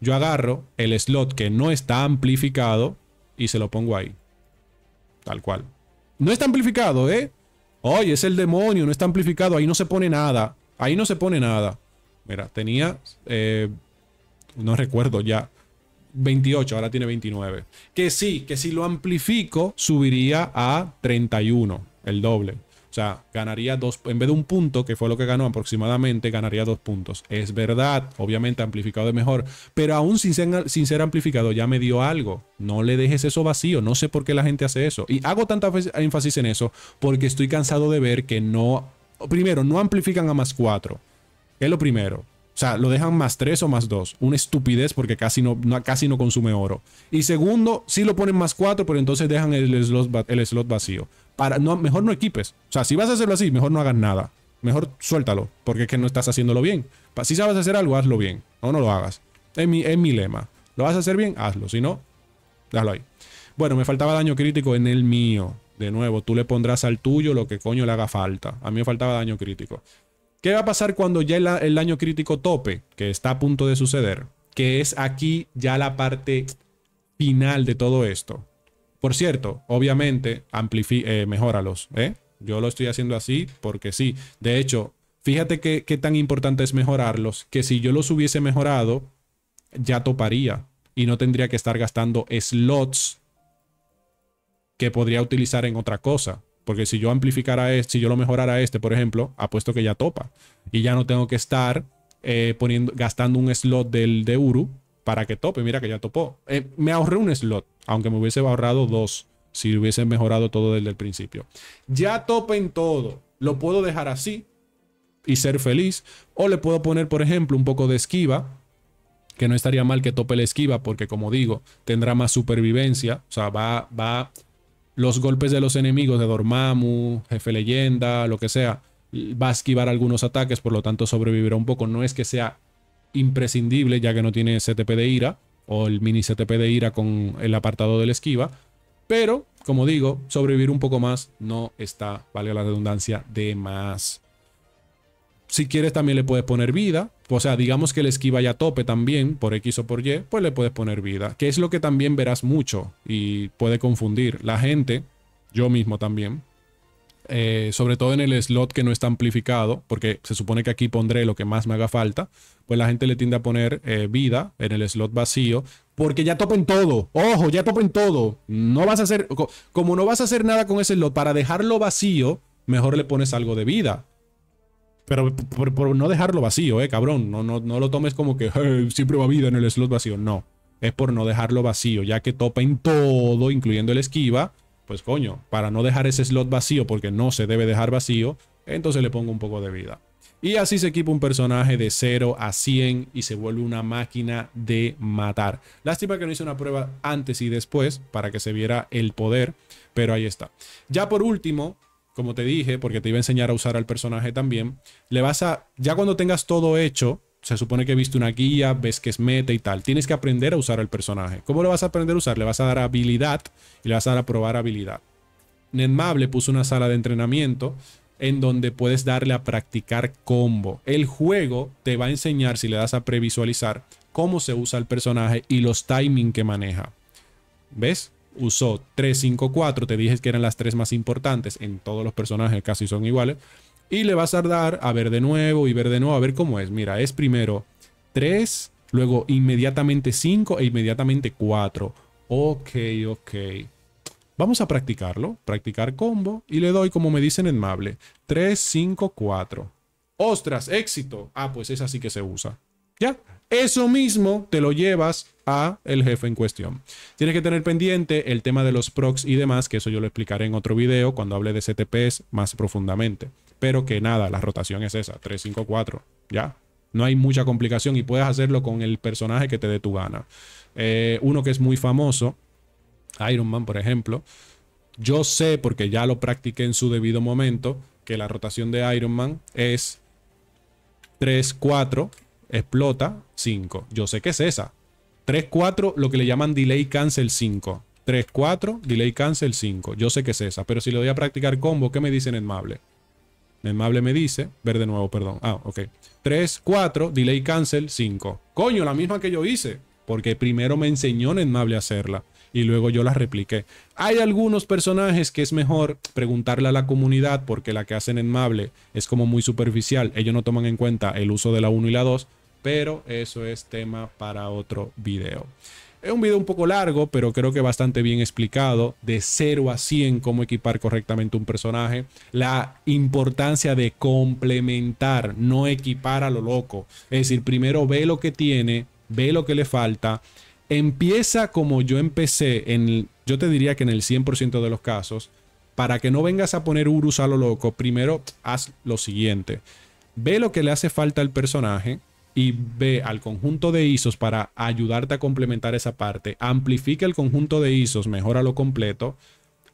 Yo agarro el slot que no está amplificado y se lo pongo ahí. Tal cual. No está amplificado, ¿eh? Oye, es el demonio, no está amplificado. Ahí no se pone nada. Ahí no se pone nada. Mira, tenía, eh, no recuerdo ya, 28, ahora tiene 29. Que sí, que si lo amplifico, subiría a 31, el doble. O sea, ganaría dos, en vez de un punto, que fue lo que ganó aproximadamente, ganaría dos puntos. Es verdad, obviamente amplificado es mejor, pero aún sin ser, sin ser amplificado ya me dio algo. No le dejes eso vacío, no sé por qué la gente hace eso. Y hago tanta énfasis en eso porque estoy cansado de ver que no, primero, no amplifican a más cuatro. Es lo primero. O sea, lo dejan más 3 o más 2. Una estupidez porque casi no, casi no consume oro. Y segundo, si lo ponen más 4, pero entonces dejan el slot, el slot vacío. Para, no, mejor no equipes. O sea, si vas a hacerlo así, mejor no hagas nada. Mejor suéltalo, porque es que no estás haciéndolo bien. Si sabes hacer algo, hazlo bien. O no lo hagas. Es mi, es mi lema. ¿Lo vas a hacer bien? Hazlo. Si no, déjalo ahí. Bueno, me faltaba daño crítico en el mío. De nuevo, tú le pondrás al tuyo lo que coño le haga falta. A mí me faltaba daño crítico. ¿Qué va a pasar cuando ya el, año daño crítico tope, que está a punto de suceder? Que es aquí ya la parte final de todo esto. Por cierto, obviamente, eh, mejóralos. ¿eh? Yo lo estoy haciendo así porque sí. De hecho, fíjate qué tan importante es mejorarlos, que si yo los hubiese mejorado, ya toparía y no tendría que estar gastando slots que podría utilizar en otra cosa. Porque si yo amplificara este, si yo lo mejorara este, por ejemplo, apuesto que ya topa. Y ya no tengo que estar eh, poniendo, gastando un slot del de Uru para que tope. Mira que ya topó. Eh, me ahorré un slot, aunque me hubiese ahorrado dos si hubiese mejorado todo desde el principio. Ya en todo. Lo puedo dejar así y ser feliz. O le puedo poner, por ejemplo, un poco de esquiva que no estaría mal que tope la esquiva, porque como digo, tendrá más supervivencia, o sea, va, va, los golpes de los enemigos de Dormammu, Jefe Leyenda, lo que sea, va a esquivar algunos ataques, por lo tanto sobrevivirá un poco. No es que sea imprescindible, ya que no tiene CTP de ira, o el mini CTP de ira con el apartado del esquiva, pero, como digo, sobrevivir un poco más no está, valga la redundancia, de más. Si quieres también le puedes poner vida, o sea, digamos que el esquiva ya tope también, por X o por Y, pues le puedes poner vida, que es lo que también verás mucho y puede confundir la gente, yo mismo también, eh, sobre todo en el slot que no está amplificado, porque se supone que aquí pondré lo que más me haga falta, pues la gente le tiende a poner eh, vida en el slot vacío, porque ya topen todo, ojo, ya tope en todo, no vas a hacer, como no vas a hacer nada con ese slot para dejarlo vacío, mejor le pones algo de vida pero por, no dejarlo vacío, eh, cabrón. No, no, no lo tomes como que siempre va vida en el slot vacío. No. Es por no dejarlo vacío, ya que topa en todo, incluyendo el esquiva. Pues coño, para no dejar ese slot vacío, porque no se debe dejar vacío, entonces le pongo un poco de vida. Y así se equipa un personaje de 0 a 100 y se vuelve una máquina de matar. Lástima que no hice una prueba antes y después para que se viera el poder, pero ahí está. Ya por último, como te dije, porque te iba a enseñar a usar al personaje también, le vas a, ya cuando tengas todo hecho, se supone que viste una guía, ves que es meta y tal, tienes que aprender a usar al personaje. ¿Cómo lo vas a aprender a usar? Le vas a dar habilidad y le vas a dar a probar habilidad. Netmap puso una sala de entrenamiento en donde puedes darle a practicar combo. El juego te va a enseñar, si le das a previsualizar, cómo se usa el personaje y los timing que maneja. ¿Ves? usó 354 te dije que eran las tres más importantes, en todos los personajes casi son iguales, y le vas a dar a ver de nuevo y ver de nuevo, a ver cómo es. Mira, es primero 3, luego inmediatamente 5 e inmediatamente 4. Ok, ok. Vamos a practicarlo, practicar combo, y le doy como me dicen en Mable, 3, 5, 4. ¡Ostras! ¡Éxito! Ah, pues es así que se usa. ¿Ya? Eso mismo te lo llevas a el jefe en cuestión. Tienes que tener pendiente el tema de los procs y demás, que eso yo lo explicaré en otro video cuando hable de CTPs más profundamente. Pero que nada, la rotación es esa, 3, 5, 4, ya. No hay mucha complicación y puedes hacerlo con el personaje que te dé tu gana. Eh, uno que es muy famoso, Iron Man, por ejemplo. Yo sé, porque ya lo practiqué en su debido momento, que la rotación de Iron Man es 3, 4, Explota 5. Yo sé que es esa. 3, 4, lo que le llaman delay cancel 5. 3, 4, delay cancel 5. Yo sé que es esa. Pero si le doy a practicar combo, ¿qué me dice Netmable? Netmable me dice, ver de nuevo, perdón. Ah, ok. 3, 4, delay cancel 5. Coño, la misma que yo hice. Porque primero me enseñó Netmable a hacerla y luego yo la repliqué. Hay algunos personajes que es mejor preguntarle a la comunidad porque la que hacen en Mable es como muy superficial. Ellos no toman en cuenta el uso de la 1 y la 2 pero eso es tema para otro video. Es un video un poco largo, pero creo que bastante bien explicado, de 0 a 100, cómo equipar correctamente un personaje, la importancia de complementar, no equipar a lo loco. Es decir, primero ve lo que tiene, ve lo que le falta, empieza como yo empecé, en, yo te diría que en el 100% de los casos, para que no vengas a poner Urus a lo loco, primero haz lo siguiente. Ve lo que le hace falta al personaje, y ve al conjunto de ISOs para ayudarte a complementar esa parte, amplifica el conjunto de ISOs, mejora lo completo.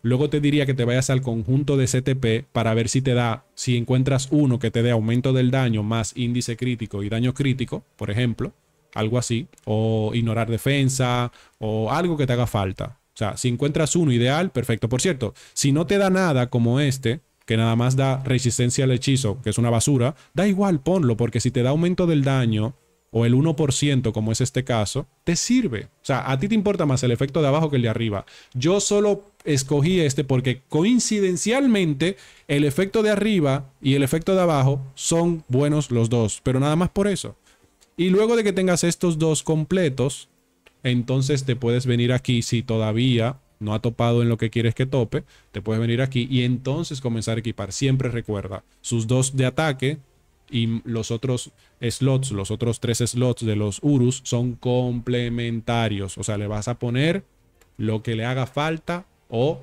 Luego te diría que te vayas al conjunto de CTP para ver si te da, si encuentras uno que te dé aumento del daño más índice crítico y daño crítico, por ejemplo, algo así, o ignorar defensa, o algo que te haga falta. O sea, si encuentras uno ideal, perfecto. Por cierto, si no te da nada como este, que nada más da resistencia al hechizo, que es una basura, da igual, ponlo, porque si te da aumento del daño o el 1%, como es este caso, te sirve. O sea, a ti te importa más el efecto de abajo que el de arriba. Yo solo escogí este porque coincidencialmente el efecto de arriba y el efecto de abajo son buenos los dos, pero nada más por eso. Y luego de que tengas estos dos completos, entonces te puedes venir aquí si todavía no ha topado en lo que quieres que tope, te puedes venir aquí y entonces comenzar a equipar. Siempre recuerda, sus dos de ataque y los otros slots, los otros tres slots de los Urus son complementarios. O sea, le vas a poner lo que le haga falta o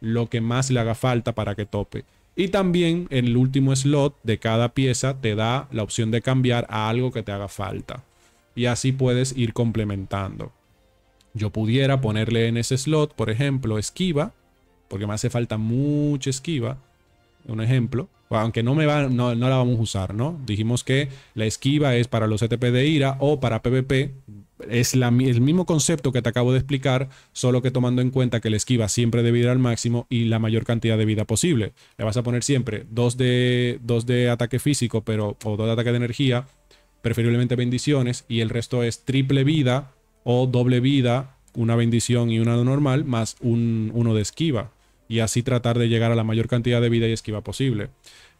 lo que más le haga falta para que tope. Y también en el último slot de cada pieza te da la opción de cambiar a algo que te haga falta. Y así puedes ir complementando. Yo pudiera ponerle en ese slot, por ejemplo, esquiva, porque me hace falta mucha esquiva. Un ejemplo, aunque no, me va, no, no la vamos a usar, ¿no? Dijimos que la esquiva es para los ETP de ira o para PvP. Es la, el mismo concepto que te acabo de explicar, solo que tomando en cuenta que la esquiva siempre debe ir al máximo y la mayor cantidad de vida posible. Le vas a poner siempre dos de, dos de ataque físico pero, o dos de ataque de energía, preferiblemente bendiciones, y el resto es triple vida o doble vida, una bendición y una normal, más un, uno de esquiva. Y así tratar de llegar a la mayor cantidad de vida y esquiva posible.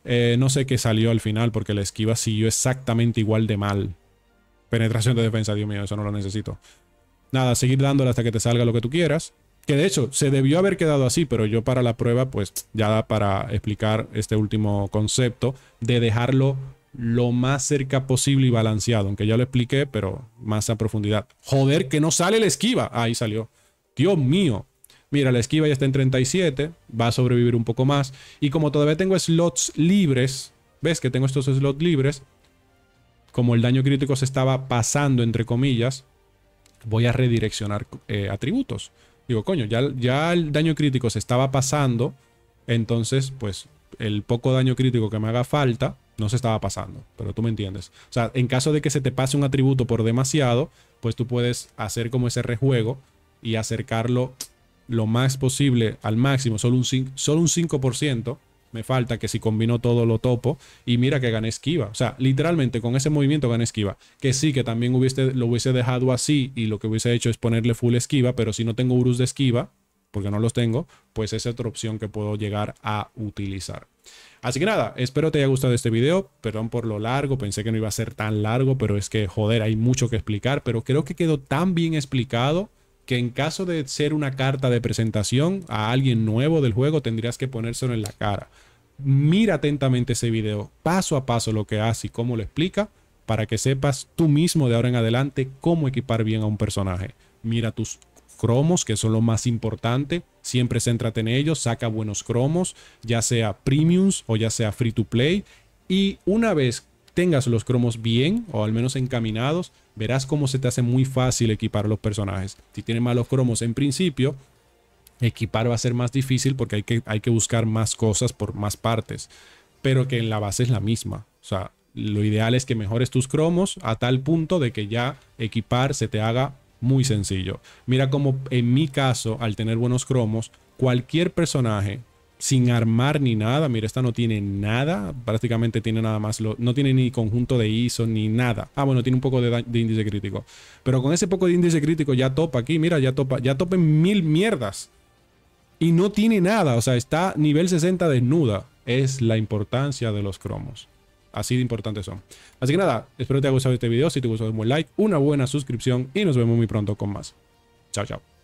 Eh, no sé qué salió al final, porque la esquiva siguió exactamente igual de mal. Penetración de defensa, Dios mío, eso no lo necesito. Nada, seguir dándole hasta que te salga lo que tú quieras. Que de hecho, se debió haber quedado así, pero yo para la prueba, pues ya da para explicar este último concepto de dejarlo lo más cerca posible y balanceado, aunque ya lo expliqué, pero más a profundidad. Joder, que no sale la esquiva. Ahí salió. Dios mío. Mira, la esquiva ya está en 37, va a sobrevivir un poco más. Y como todavía tengo slots libres, ¿ves que tengo estos slots libres? Como el daño crítico se estaba pasando, entre comillas, voy a redireccionar eh, atributos. Digo, coño, ya el daño crítico se estaba pasando, entonces, pues, el poco daño crítico que me haga falta, no se estaba pasando, pero tú me entiendes. O sea, en caso de que se te pase un atributo por demasiado, pues tú puedes hacer como ese rejuego y acercarlo lo más posible al máximo, solo un, solo un 5%. Me falta que si combino todo lo topo y mira que gané esquiva. O sea, literalmente con ese movimiento gané esquiva. Que sí, que también hubiese, lo hubiese dejado así y lo que hubiese hecho es ponerle full esquiva, pero si no tengo urus de esquiva, porque no los tengo, pues es otra opción que puedo llegar a utilizar. Así que nada, espero te haya gustado este video, perdón por lo largo, pensé que no iba a ser tan largo, pero es que joder, hay mucho que explicar, pero creo que quedó tan bien explicado que en caso de ser una carta de presentación a alguien nuevo del juego, tendrías que ponérselo en la cara. Mira atentamente ese video, paso a paso lo que hace y cómo lo explica, para que sepas tú mismo de ahora en adelante cómo equipar bien a un personaje. Mira tus cromos, que son lo más importante. Siempre céntrate en ellos, saca buenos cromos, ya sea premiums o ya sea free to play. Y una vez tengas los cromos bien o al menos encaminados, verás cómo se te hace muy fácil equipar los personajes. Si tienes malos cromos en principio, equipar va a ser más difícil porque hay que, hay que buscar más cosas por más partes, pero que en la base es la misma. O sea, lo ideal es que mejores tus cromos a tal punto de que ya equipar se te haga muy sencillo. Mira como en mi caso, al tener buenos cromos, cualquier personaje sin armar ni nada, mira, esta no tiene nada, prácticamente tiene nada más, lo, no tiene ni conjunto de ISO ni nada. Ah, bueno, tiene un poco de, de, índice crítico. Pero con ese poco de índice crítico ya topa aquí, mira, ya topa, ya topa en mil mierdas. Y no tiene nada, o sea, está nivel 60 desnuda. Es la importancia de los cromos. Así de importantes son. Así que nada, espero que te haya gustado este video. Si te gustó, un like, una buena suscripción y nos vemos muy pronto con más. Chao, chao.